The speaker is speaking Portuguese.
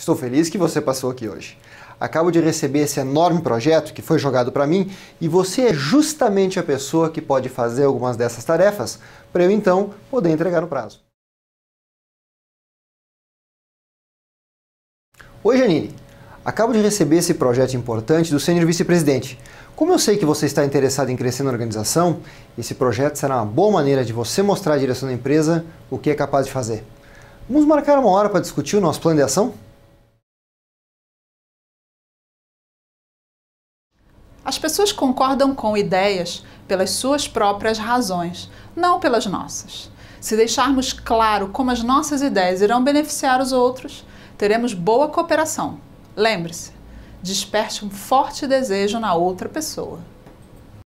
Estou feliz que você passou aqui hoje. Acabo de receber esse enorme projeto que foi jogado para mim e você é justamente a pessoa que pode fazer algumas dessas tarefas para eu então poder entregar no prazo. Oi, Janine. Acabo de receber esse projeto importante do Sênior Vice-Presidente. Como eu sei que você está interessado em crescer na organização, esse projeto será uma boa maneira de você mostrar à direção da empresa o que é capaz de fazer. Vamos marcar uma hora para discutir o nosso plano de ação? As pessoas concordam com ideias pelas suas próprias razões, não pelas nossas. Se deixarmos claro como as nossas ideias irão beneficiar os outros, teremos boa cooperação. Lembre-se, desperte um forte desejo na outra pessoa.